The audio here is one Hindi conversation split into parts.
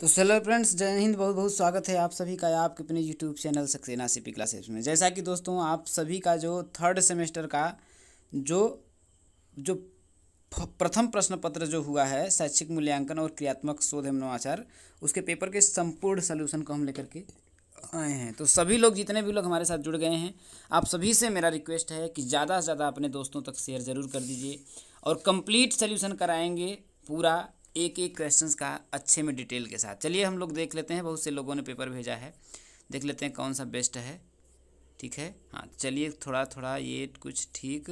तो सेलो फ्रेंड्स जय हिंद बहुत बहुत स्वागत है आप सभी का आपके अपने YouTube channel Saxena CP classes में जैसा कि दोस्तों आप सभी का जो थर्ड सेमेस्टर का जो जो प्रथम प्रश्न पत्र जो हुआ है शैक्षिक मूल्यांकन और क्रियात्मक शोध एवं नवाचार उसके पेपर के संपूर्ण सोल्यूशन को हम लेकर के आए हैं तो सभी लोग जितने भी लोग हमारे साथ जुड़ गए हैं आप सभी से मेरा रिक्वेस्ट है कि ज़्यादा से ज़्यादा अपने दोस्तों तक शेयर ज़रूर कर दीजिए और कंप्लीट सोल्यूशन कराएंगे पूरा एक एक क्वेश्चंस का अच्छे में डिटेल के साथ चलिए हम लोग देख लेते हैं बहुत से लोगों ने पेपर भेजा है देख लेते हैं कौन सा बेस्ट है ठीक है हाँ चलिए थोड़ा थोड़ा ये कुछ ठीक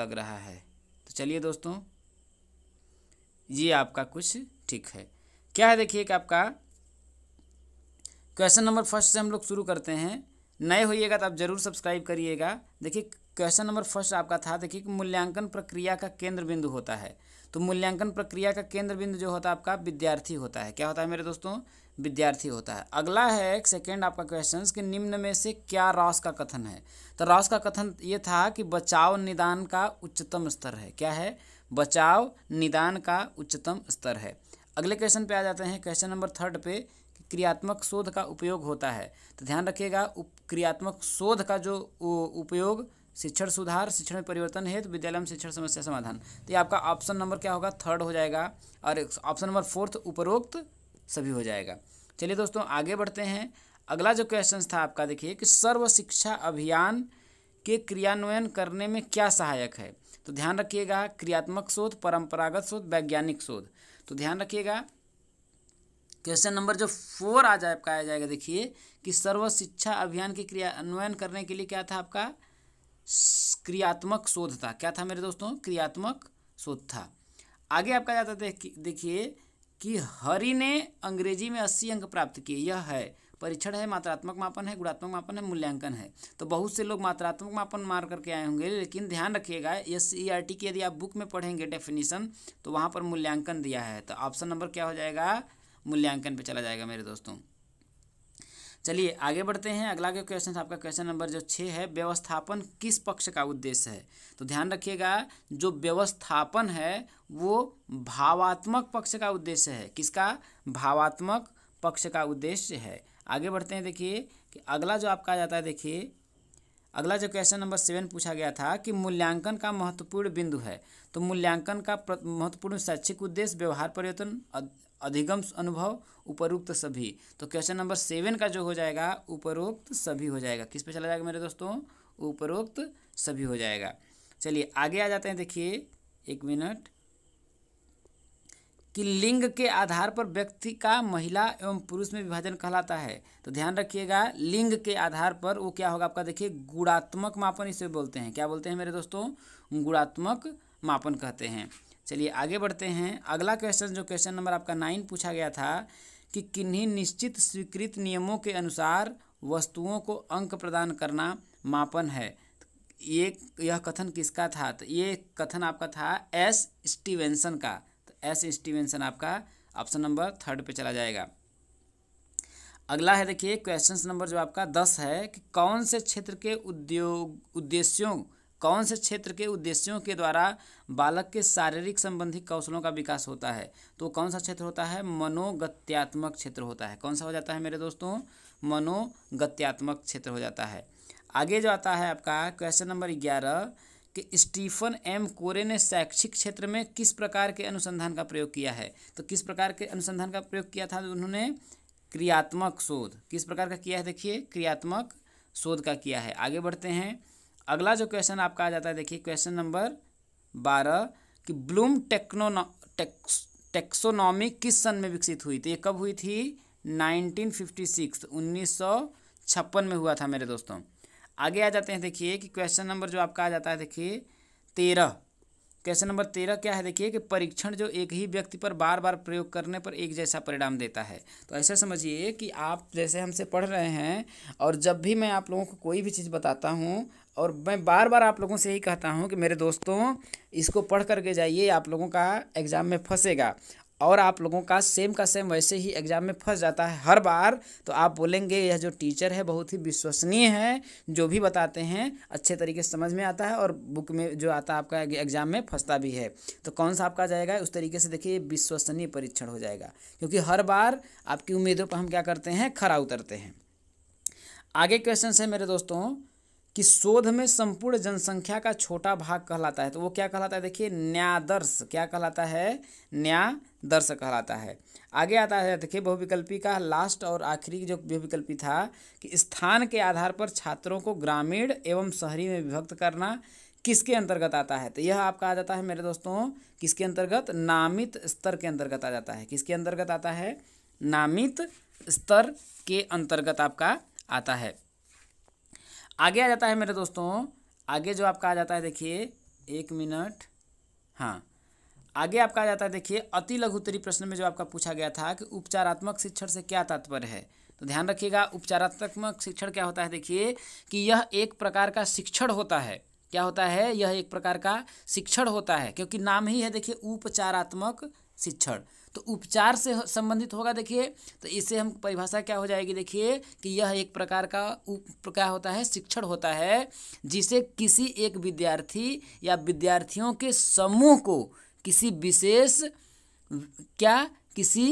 लग रहा है तो चलिए दोस्तों ये आपका कुछ ठीक है क्या है देखिए कि आपका क्वेश्चन नंबर फर्स्ट से हम लोग शुरू करते हैं नए होइएगा तो आप ज़रूर सब्सक्राइब करिएगा देखिए क्वेश्चन नंबर फर्स्ट आपका था देखिए कि मूल्यांकन प्रक्रिया का केंद्र बिंदु होता है तो मूल्यांकन प्रक्रिया का केंद्र बिंदु जो होता है आपका विद्यार्थी होता है क्या होता है मेरे दोस्तों विद्यार्थी होता है अगला है एक सेकेंड आपका क्वेश्चन कि निम्न में से क्या रॉस का कथन है तो रॉस का कथन ये था कि बचाव निदान का उच्चतम स्तर है क्या है बचाव निदान का उच्चतम स्तर है अगले क्वेश्चन पे आ जाते हैं क्वेश्चन नंबर थर्ड पे क्रियात्मक शोध का उपयोग होता है तो ध्यान रखिएगा क्रियात्मक शोध का जो उपयोग शिक्षण सुधार शिक्षण में परिवर्तन हेतु तो विद्यालय में शिक्षण समस्या समाधान तो ये आपका ऑप्शन नंबर क्या होगा थर्ड हो जाएगा और ऑप्शन नंबर फोर्थ उपरोक्त सभी हो जाएगा चलिए दोस्तों आगे बढ़ते हैं अगला जो क्वेश्चन था आपका देखिए कि सर्व शिक्षा अभियान के क्रियान्वयन करने में क्या सहायक है तो ध्यान रखिएगा क्रियात्मक शोध परंपरागत शोध वैज्ञानिक शोध तो ध्यान रखिएगा क्वेश्चन नंबर जो फोर आ जाए आपका आ जाएगा देखिए कि सर्व शिक्षा अभियान के क्रियान्वयन करने के लिए क्या था आपका क्रियात्मक शोध था क्या था मेरे दोस्तों क्रियात्मक शोध था आगे आपका जाता देखिए कि हरि ने अंग्रेजी में अस्सी अंक प्राप्त किए यह है परीक्षण है मात्रात्मक मापन है गुणात्मक मापन है मूल्यांकन है तो बहुत से लोग मात्रात्मक मापन मार करके आए होंगे लेकिन ध्यान रखिएगा एस सी आर टी की यदि आप बुक में पढ़ेंगे डेफिनेशन तो वहाँ पर मूल्यांकन दिया है तो ऑप्शन नंबर क्या हो जाएगा मूल्यांकन पे चला जाएगा मेरे दोस्तों चलिए आगे बढ़ते हैं अगला के क्वेश्चन आपका क्वेश्चन नंबर जो छः है व्यवस्थापन किस पक्ष का उद्देश्य है तो ध्यान रखिएगा जो व्यवस्थापन है वो भावात्मक पक्ष का उद्देश्य है किसका भावात्मक पक्ष का उद्देश्य है आगे बढ़ते हैं देखिए कि अगला जो आपका आ जाता है देखिए अगला जो क्वेश्चन नंबर सेवन पूछा गया था कि मूल्यांकन का महत्वपूर्ण बिंदु है तो मूल्यांकन का महत्वपूर्ण शैक्षिक उद्देश्य व्यवहार परिवर्तन अधिगम अनुभव उपरोक्त सभी तो क्वेश्चन नंबर सेवन का जो हो जाएगा उपरोक्त सभी हो जाएगा किस पे चला जाएगा मेरे दोस्तों उपरोक्त सभी हो जाएगा चलिए आगे आ जाते हैं देखिए एक मिनट कि लिंग के आधार पर व्यक्ति का महिला एवं पुरुष में विभाजन कहलाता है तो ध्यान रखिएगा लिंग के आधार पर वो क्या होगा आपका देखिए गुणात्मक मापन इसे बोलते हैं क्या बोलते हैं मेरे दोस्तों गुणात्मक मापन कहते हैं चलिए आगे बढ़ते हैं अगला क्वेश्चन जो क्वेश्चन नंबर आपका नाइन पूछा गया था कि किन्हीं निश्चित स्वीकृत नियमों के अनुसार वस्तुओं को अंक प्रदान करना मापन है ये यह कथन किसका था तो ये कथन आपका था एस स्टीवेंसन का एस स्टीवेंसन आपका ऑप्शन नंबर थर्ड पे चला जाएगा अगला है देखिए क्वेश्चन नंबर जो आपका दस है कि कौन से क्षेत्र के उद्योग उद्देश्यों कौन से क्षेत्र के उद्देश्यों के द्वारा बालक के शारीरिक संबंधी कौशलों का विकास होता है तो कौन सा क्षेत्र होता है मनोगत्यात्मक क्षेत्र होता है कौन सा हो जाता है मेरे दोस्तों मनोगत्यात्मक क्षेत्र हो जाता है आगे जो आता है आपका क्वेश्चन नंबर ग्यारह कि स्टीफन एम कोरे ने शैक्षिक क्षेत्र में किस प्रकार के अनुसंधान का प्रयोग किया है तो किस प्रकार के अनुसंधान का प्रयोग किया था तो उन्होंने क्रियात्मक शोध किस प्रकार का किया है देखिए क्रियात्मक शोध का किया है आगे बढ़ते हैं अगला जो क्वेश्चन आपका आ जाता है देखिए क्वेश्चन नंबर बारह कि ब्लूम टेक्नो टेक्स टेक्सोनॉमी किस सन में विकसित हुई थी ये कब हुई थी 1956 1956 में हुआ था मेरे दोस्तों आगे आ जाते हैं देखिए कि क्वेश्चन नंबर जो आपका आ जाता है देखिए तेरह क्वेश्चन नंबर तेरह क्या है देखिए कि परीक्षण जो एक ही व्यक्ति पर बार बार प्रयोग करने पर एक जैसा परिणाम देता है तो ऐसा समझिए कि आप जैसे हमसे पढ़ रहे हैं और जब भी मैं आप लोगों को कोई भी चीज़ बताता हूँ और मैं बार बार आप लोगों से ही कहता हूँ कि मेरे दोस्तों इसको पढ़ करके जाइए आप लोगों का एग्ज़ाम में फंसेगा और आप लोगों का सेम का सेम वैसे ही एग्ज़ाम में फंस जाता है हर बार तो आप बोलेंगे यह जो टीचर है बहुत ही विश्वसनीय है जो भी बताते हैं अच्छे तरीके से समझ में आता है और बुक में जो आता है आपका एग्ज़ाम में फंसता भी है तो कौन सा आपका जाएगा उस तरीके से देखिए विश्वसनीय परीक्षण हो जाएगा क्योंकि हर बार आपकी उम्मीदों पर हम क्या करते हैं खरा उतरते हैं आगे क्वेश्चन है मेरे दोस्तों कि शोध में संपूर्ण जनसंख्या का छोटा भाग कहलाता है तो वो क्या कहलाता है देखिए न्यादर्श क्या कहलाता है न्यादर्श कहलाता है आगे आता है देखिए बहुविकल्पी का लास्ट और आखिरी जो बहुविकल्पी था कि स्थान के आधार पर छात्रों को ग्रामीण एवं शहरी में विभक्त करना किसके अंतर्गत आता है तो यह आपका आ जाता है मेरे दोस्तों किसके अंतर्गत नामित स्तर के अंतर्गत आ जाता है किसके अंतर्गत आता है नामित स्तर के अंतर्गत आपका आता है आगे आ जाता है मेरे दोस्तों आगे जो आपका आ जाता है देखिए एक मिनट हाँ आगे आपका आ जाता है देखिए अति उत्तरी प्रश्न में जो आपका पूछा गया था कि उपचारात्मक शिक्षण से क्या तात्पर्य है तो ध्यान रखिएगा उपचारात्मक शिक्षण क्या होता है देखिए कि यह एक प्रकार का शिक्षण होता है क्या होता है यह एक प्रकार का शिक्षण होता है क्योंकि नाम ही है देखिए उपचारात्मक शिक्षण तो उपचार से संबंधित होगा देखिए तो इसे हम परिभाषा क्या हो जाएगी देखिए कि यह एक प्रकार का उप क्या होता है शिक्षण होता है जिसे किसी एक विद्यार्थी या विद्यार्थियों के समूह को किसी विशेष क्या किसी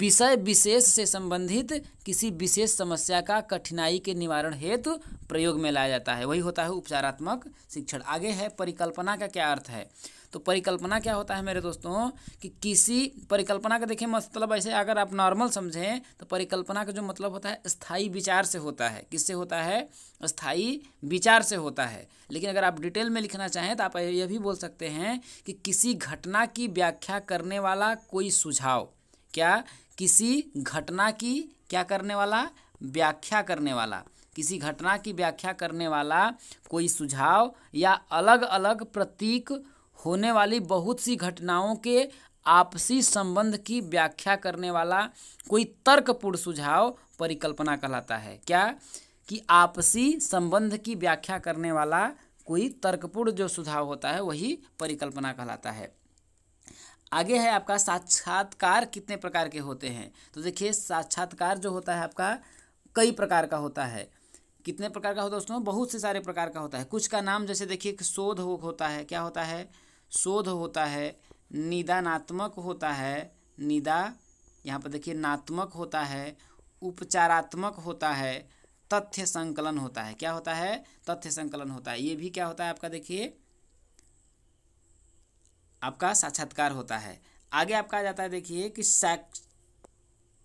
विषय विशेष से संबंधित किसी विशेष समस्या का कठिनाई के निवारण हेतु प्रयोग में लाया जाता है वही होता है उपचारात्मक शिक्षण आगे है परिकल्पना का क्या अर्थ है तो परिकल्पना क्या होता है मेरे दोस्तों कि किसी परिकल्पना का देखिए मतलब ऐसे अगर आप नॉर्मल समझें तो परिकल्पना का जो मतलब होता है स्थाई विचार से होता है किससे होता है स्थायी विचार से होता है लेकिन अगर आप डिटेल में लिखना चाहें तो आप यह भी बोल सकते हैं कि किसी घटना की व्याख्या करने वाला कोई सुझाव क्या किसी घटना की क्या करने वाला व्याख्या करने वाला किसी घटना की व्याख्या करने वाला कोई सुझाव या अलग अलग प्रतीक होने वाली बहुत सी घटनाओं के आपसी संबंध की व्याख्या करने वाला कोई तर्कपूर्ण सुझाव परिकल्पना कहलाता है क्या कि आपसी संबंध की व्याख्या करने वाला कोई तर्कपूर्ण जो सुझाव होता है वही परिकल्पना कहलाता है आगे है आपका साक्षात्कार कितने प्रकार के होते हैं तो देखिए साक्षात्कार जो होता है आपका कई प्रकार का होता है कितने प्रकार का होता है दोस्तों बहुत से सारे प्रकार का होता है कुछ का नाम जैसे देखिए शोध होता है क्या होता है शोध होता है निदानात्मक होता है निदा यहाँ पर देखिए नात्मक होता है उपचारात्मक होता है तथ्य संकलन होता है क्या होता है तथ्य संकलन होता है ये भी क्या होता है आपका देखिए आपका साक्षात्कार होता है आगे आपका आ जाता है देखिए कि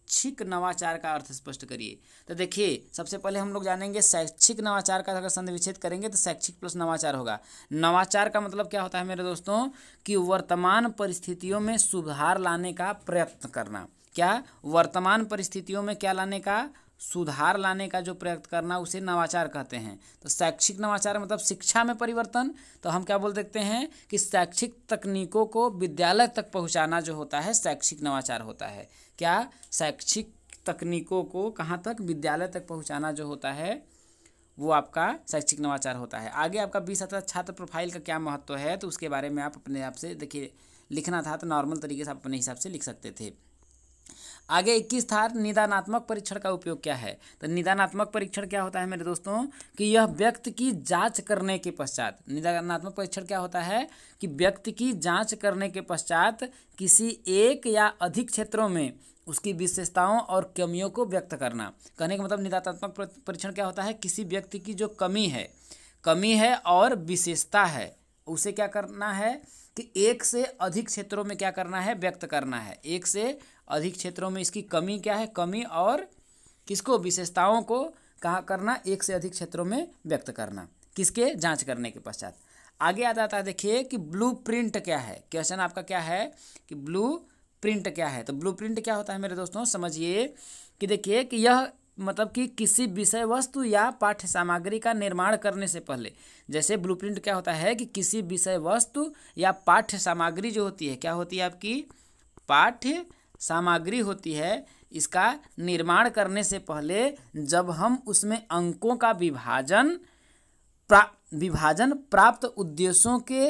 शैक्षिक नवाचार का अर्थ स्पष्ट करिए तो देखिए सबसे पहले हम लोग जानेंगे शैक्षिक नवाचार का अगर संधि विच्छेद करेंगे तो शैक्षिक प्लस नवाचार होगा नवाचार का मतलब क्या होता है मेरे दोस्तों कि वर्तमान परिस्थितियों में सुधार लाने का प्रयत्न करना क्या वर्तमान परिस्थितियों में क्या लाने का सुधार लाने का जो प्रयत्न करना उसे नवाचार कहते हैं तो शैक्षिक नवाचार मतलब शिक्षा में परिवर्तन तो हम क्या बोल सकते हैं कि शैक्षिक तकनीकों को विद्यालय तक पहुंचाना जो होता है शैक्षिक नवाचार होता है क्या शैक्षिक तकनीकों को कहाँ तक विद्यालय तक पहुँचाना जो होता है वो आपका शैक्षिक नवाचार होता है आगे आपका बीस अर्थात छात्र प्रोफाइल का क्या महत्व है तो उसके बारे में आप अपने आप से देखिए लिखना था तो नॉर्मल तरीके से आप अपने हिसाब से लिख सकते थे आगे इक्कीस था निदानात्मक परीक्षण का उपयोग क्या है तो निदानात्मक परीक्षण क्या होता है मेरे दोस्तों कि यह व्यक्ति की जांच करने के पश्चात निदानात्मक परीक्षण क्या होता है कि व्यक्ति की जांच करने के पश्चात किसी एक या अधिक क्षेत्रों में उसकी विशेषताओं और कमियों को व्यक्त करना कहने का मतलब निदानात्मक परीक्षण क्या होता है किसी व्यक्ति की जो कमी है कमी है और विशेषता है उसे क्या करना है कि एक से अधिक क्षेत्रों में क्या करना है व्यक्त करना है एक से अधिक क्षेत्रों में इसकी कमी क्या है कमी और किसको विशेषताओं को कहा करना एक से अधिक क्षेत्रों में व्यक्त करना किसके जांच करने के पश्चात आगे आ जाता है देखिए कि ब्लू प्रिंट क्या है क्वेश्चन आपका क्या है कि ब्लू प्रिंट क्या है तो ब्लू प्रिंट क्या होता है मेरे दोस्तों समझिए कि देखिए कि यह मतलब कि किसी विषय वस्तु या पाठ्य सामग्री का निर्माण करने से पहले जैसे प्रिंट क्या होता है कि किसी विषय वस्तु या पाठ्य सामग्री जो होती है क्या होती है आपकी पाठ्य सामग्री होती है इसका निर्माण करने से पहले जब हम उसमें अंकों का विभाजन प्रा विभाजन प्राप्त उद्देश्यों के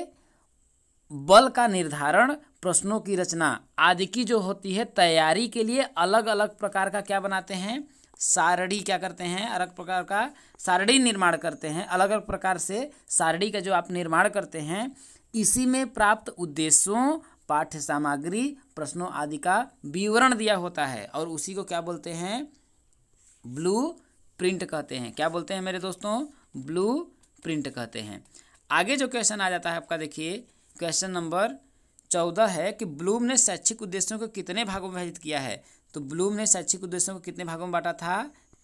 बल का निर्धारण प्रश्नों की रचना आदि की जो होती है तैयारी के लिए अलग अलग प्रकार का क्या बनाते हैं सारणी क्या करते हैं अलग प्रकार का सारणी निर्माण करते हैं अलग अलग प्रकार से सारणी का जो आप निर्माण करते हैं इसी में प्राप्त उद्देश्यों पाठ्य सामग्री प्रश्नों आदि का विवरण दिया होता है और उसी को क्या बोलते हैं ब्लू प्रिंट कहते हैं क्या बोलते हैं मेरे दोस्तों ब्लू प्रिंट कहते हैं आगे जो क्वेश्चन आ जाता है आपका देखिए क्वेश्चन नंबर चौदह है कि ब्लूम ने शैक्षिक उद्देश्यों को कितने भागों में विभाजित किया है तो ब्लूम ने शैक्षिक उद्देश्यों को कितने भागों में बांटा था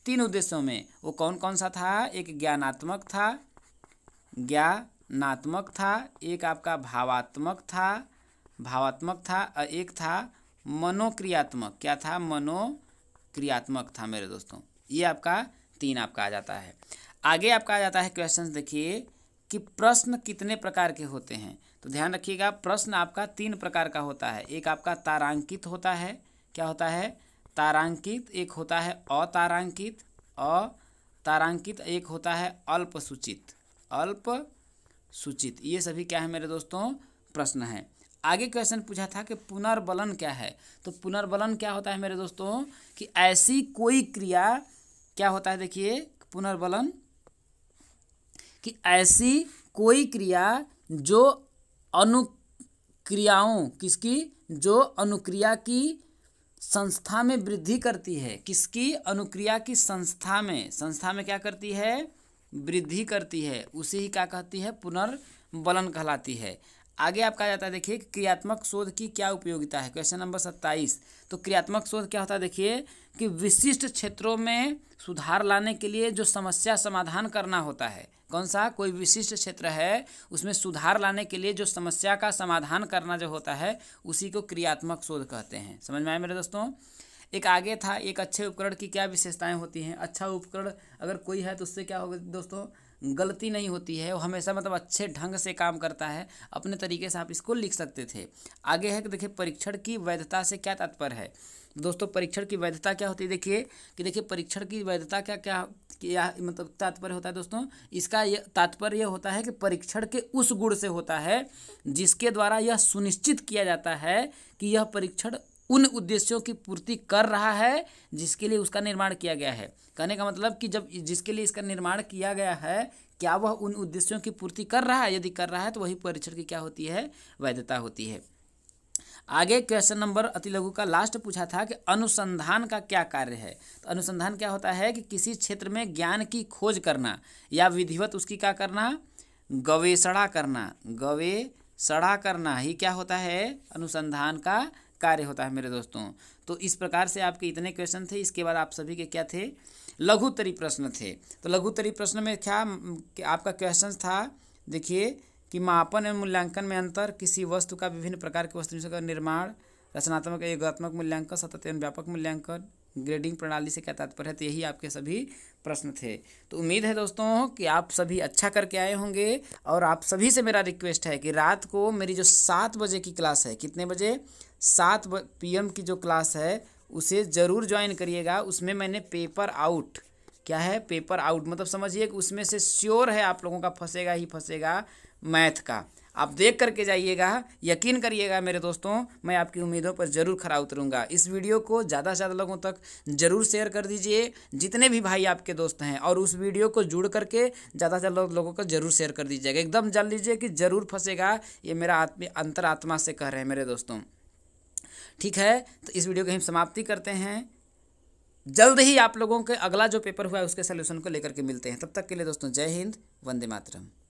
तीन उद्देश्यों में वो कौन कौन सा था एक ज्ञानात्मक था ज्ञानात्मक था एक आपका भावात्मक था भावात्मक था और एक था मनोक्रियात्मक क्या था मनोक्रियात्मक था मेरे दोस्तों ये आपका तीन आपका आ जाता है आगे आपका आ जाता है क्वेश्चन देखिए कि प्रश्न कितने प्रकार के होते हैं तो ध्यान रखिएगा प्रश्न आपका तीन प्रकार का होता है एक आपका तारांकित होता है क्या होता है तारांकित एक होता है अतारांकित अतारांकित एक होता है अल्पसूचित अल्प सूचित ये सभी क्या है मेरे दोस्तों प्रश्न है आगे क्वेश्चन पूछा था कि पुनर्बलन क्या है तो पुनर्बलन क्या होता है मेरे दोस्तों कि ऐसी कोई क्रिया क्या होता है देखिए पुनर्बलन कि ऐसी कोई क्रिया जो अनुक्रियाओं किसकी जो अनुक्रिया की संस्था में वृद्धि करती है किसकी अनुक्रिया की संस्था में संस्था में क्या करती है वृद्धि करती है उसे ही क्या कहती है पुनर्बलन कहलाती है आगे आपका जाता है देखिए क्रियात्मक शोध की क्या उपयोगिता है क्वेश्चन नंबर सत्ताईस तो क्रियात्मक शोध क्या होता है देखिए कि विशिष्ट क्षेत्रों में सुधार लाने के लिए जो समस्या समाधान करना होता है कौन सा कोई विशिष्ट क्षेत्र है उसमें सुधार लाने के लिए जो समस्या का समाधान करना जो होता है उसी को क्रियात्मक शोध कहते हैं समझ में आए मेरे दोस्तों एक आगे था एक अच्छे उपकरण की क्या विशेषताएं होती हैं अच्छा उपकरण अगर कोई है तो उससे क्या होगा दोस्तों गलती नहीं होती है वो हमेशा मतलब अच्छे ढंग से काम करता है अपने तरीके से आप इसको लिख सकते थे आगे है कि देखिए परीक्षण की वैधता से क्या तात्पर्य है दोस्तों परीक्षण की वैधता क्या होती है देखिए कि देखिए परीक्षण की वैधता क्या क्या क्या मतलब तात्पर्य होता है दोस्तों इसका यह तात्पर्य यह होता है कि परीक्षण के उस गुण से होता है जिसके द्वारा यह सुनिश्चित किया जाता है कि यह परीक्षण उन उद्देश्यों की पूर्ति कर रहा है जिसके लिए उसका निर्माण किया गया है कहने का मतलब कि जब जिसके लिए इसका निर्माण किया गया है क्या वह उन उद्देश्यों की पूर्ति कर रहा है यदि कर रहा है तो वही परीक्षण की क्या होती है वैधता होती है आगे क्वेश्चन नंबर अति लघु का लास्ट पूछा था कि अनुसंधान का क्या कार्य है तो अनुसंधान क्या होता है कि किसी क्षेत्र में ज्ञान की खोज करना या विधिवत उसकी क्या करना गवेषणा करना गवेषणा करना ही क्या होता है अनुसंधान का कार्य होता है मेरे दोस्तों तो इस प्रकार से आपके इतने क्वेश्चन थे इसके बाद आप सभी के क्या थे लघुतरी प्रश्न थे तो लघुतरी प्रश्न में क्या आपका क्वेश्चन था देखिए कि मापन एवं मूल्यांकन में अंतर किसी वस्तु का विभिन्न प्रकार के वस्तु का निर्माण रचनात्मक एवं योगात्मक मूल्यांकन सतत एवं व्यापक मूल्यांकन ग्रेडिंग प्रणाली से क्या तात्पर्य है तो यही आपके सभी प्रश्न थे तो उम्मीद है दोस्तों कि आप सभी अच्छा करके आए होंगे और आप सभी से मेरा रिक्वेस्ट है कि रात को मेरी जो सात बजे की क्लास है कितने बजे सात पीएम की जो क्लास है उसे ज़रूर ज्वाइन करिएगा उसमें मैंने पेपर आउट क्या है पेपर आउट मतलब समझिए कि उसमें से श्योर है आप लोगों का फंसेगा ही फंसेगा मैथ का आप देख करके जाइएगा यकीन करिएगा मेरे दोस्तों मैं आपकी उम्मीदों पर ज़रूर खरा उतरूँगा इस वीडियो को ज़्यादा से ज़्यादा लोगों तक ज़रूर शेयर कर दीजिए जितने भी भाई आपके दोस्त हैं और उस वीडियो को जुड़ करके ज़्यादा से ज़्यादा लोगों को ज़रूर शेयर कर दीजिएगा एकदम जान लीजिए कि ज़रूर फंसेगा ये मेरा आत्मी अंतरात्मा से कह रहे हैं मेरे दोस्तों ठीक है तो इस वीडियो की हम समाप्ति करते हैं जल्द ही आप लोगों के अगला जो पेपर हुआ है उसके सोल्यूशन को लेकर के मिलते हैं तब तक के लिए दोस्तों जय हिंद वंदे मातरम